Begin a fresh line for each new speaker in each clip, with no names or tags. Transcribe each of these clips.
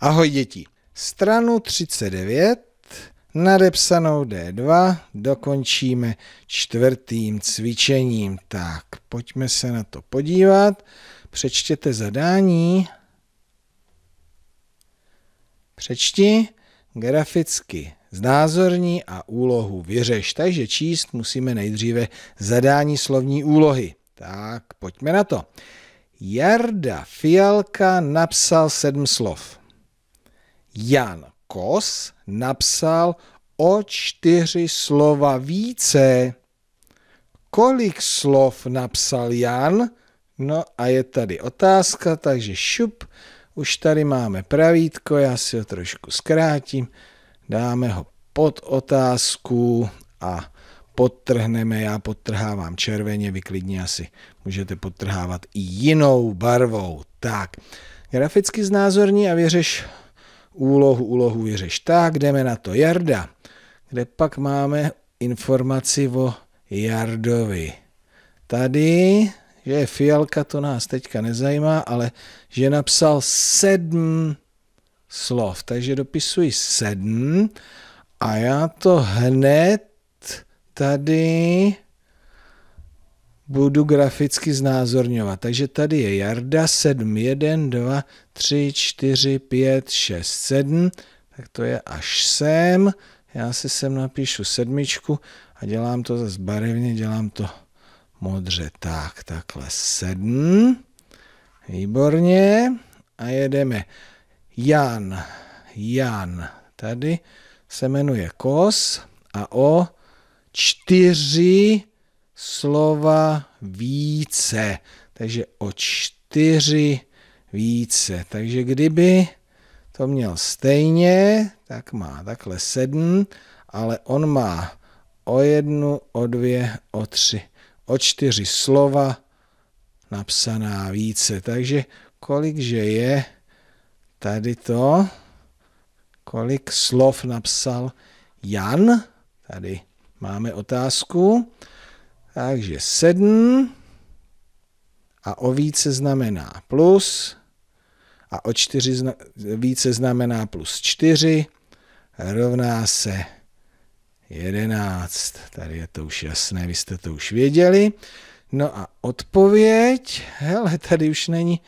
Ahoj děti. Stranu 39, nadepsanou D2, dokončíme čtvrtým cvičením. Tak, pojďme se na to podívat. Přečtěte zadání. Přečti graficky znázorní a úlohu vyřeš. Takže číst musíme nejdříve zadání slovní úlohy. Tak, pojďme na to. Jarda Fialka napsal sedm slov. Jan Kos napsal o čtyři slova více. Kolik slov napsal Jan? No a je tady otázka, takže šup, už tady máme pravítko, já si ho trošku zkrátím, dáme ho pod otázku a podtrhneme, já podtrhávám červeně, vy klidně asi můžete podtrhávat i jinou barvou. Tak, graficky znázorní a vyřeš úlohu, úlohu vyřeš. Tak, jdeme na to. Jarda, kde pak máme informaci o Jardovi. Tady, že je Fialka, to nás teďka nezajímá, ale že napsal sedm slov, takže dopisuji sedm a já to hned tady budu graficky znázorňovat. Takže tady je Jarda 7, 1, 2, 3, 4, 5, 6, 7, tak to je až sem. Já si sem napíšu sedmičku a dělám to zase barevně, dělám to modře. Tak, takhle 7. Výborně. A jedeme. Jan, Jan, tady se jmenuje Kos a o čtyři slova více. Takže o čtyři více. Takže kdyby to měl stejně, tak má takhle sedm, ale on má o jednu, o dvě, o tři, o čtyři slova napsaná více. Takže kolikže je tady to, kolik slov napsal Jan, tady máme otázku, takže 7 a o více znamená plus a o 4 zna, více znamená plus 4 rovná se 11. Tady je to už jasné, vy jste to už věděli. No a odpověď, hele, tady už není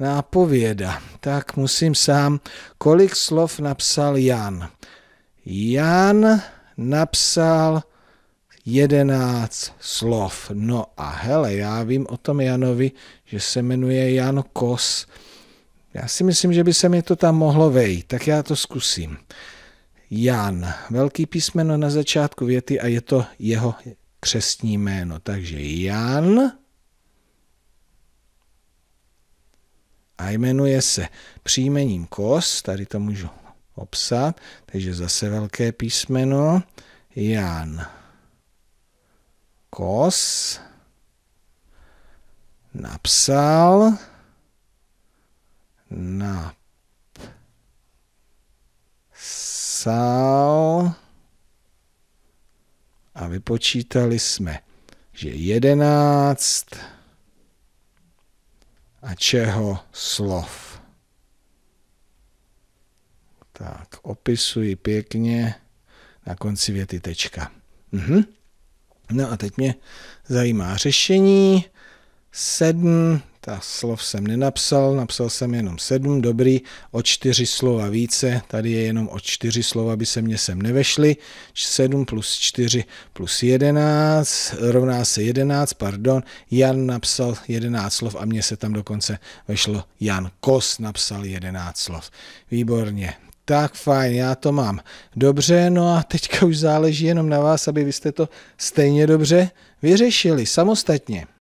nápověda. Tak musím sám, kolik slov napsal Jan. Jan napsal jedenáct slov. No a hele, já vím o tom Janovi, že se jmenuje Jan Kos. Já si myslím, že by se mi to tam mohlo vejít, tak já to zkusím. Jan, velký písmeno na začátku věty a je to jeho křestní jméno. Takže Jan a jmenuje se příjmením Kos, tady to můžu obsat, takže zase velké písmeno, Jan kos napsal napsal a vypočítali jsme, že jedenáct a čeho slov. Tak, opisuji pěkně na konci věty tečka. Mhm. No a teď mě zajímá řešení. 7, ta slov jsem nenapsal, napsal jsem jenom 7, dobrý, o 4 slova více, tady je jenom o 4 slova, aby se mě sem nevešly. 7 plus 4 plus 11 rovná se 11, pardon, Jan napsal 11 slov a mně se tam dokonce vešlo Jan Kos napsal 11 slov. Výborně, tak fajn, já to mám. Dobře, no a teďka už záleží jenom na vás, aby vy jste to stejně dobře vyřešili samostatně.